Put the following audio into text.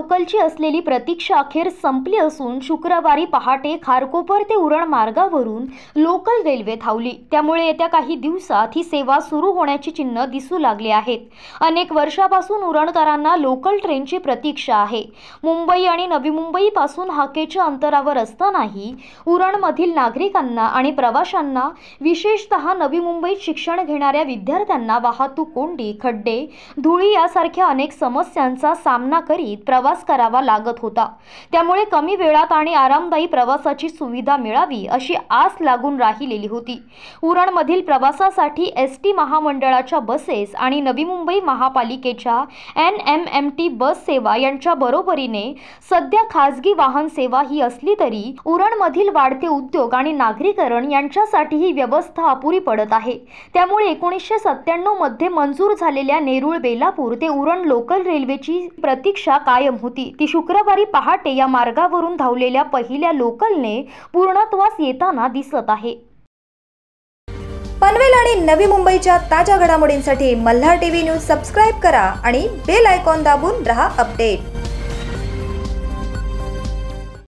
लोकलची असलेली प्रतीक्षा अखेर संपली असून शुक्रवारी पहाटे खारकोपर ते उरण मार्गावरून लोकल रेल्वे धावली त्यामुळे येत्या काही दिवसात ही सेवा सुरू होण्याची चिन्ह दिसू लागली आहेत अनेक वर्षापासून उरणकरांना लोकल ट्रेनची प्रतीक्षा आहे मुंबई आणि नवी मुंबईपासून हाकेच्या अंतरावर असतानाही उरणमधील नागरिकांना आणि प्रवाशांना विशेषतः नवी मुंबईत शिक्षण घेणाऱ्या विद्यार्थ्यांना वाहतूक कोंडी खड्डे धुळी यासारख्या अनेक समस्यांचा सामना करीत प्रवास प्रवास करावा लागत होता त्यामुळे कमी वेळात आणि आरामदायी प्रवासाची सुविधा मिळावी अशी आस लागून राहिलेली होती उरणमधील प्रवासासाठी एस टी महामंडळाच्या बसेस आणि नवी मुंबई महापालिकेच्या N M M T bus सेवा यांच्या बरोबरीने सध्या खासगी वाहन सेवा ही असली तरी उरणमधील वाढते उद्योग आणि नागरीकरण यांच्यासाठी ही व्यवस्था अपुरी पडत आहे त्यामुळे एकोणीसशे सत्त्याण्णव मध्ये मंजूर झालेल्या नेरुळ बेलापूर ते उरण लोकल रेल्वेची प्रतीक्षा कायम होती ती शुक्रवारी पहाटे या मार्गावरून धावलेल्या पहिल्या लोकलने पूर्णत्वास येताना दिसत आहे पनवेल आणि नवी मुंबईच्या ताज्या घडामोडींसाठी मल्हार टीव्ही न्यूज सबस्क्राईब करा आणि बेल आयकॉन दाबून रहा अपडेट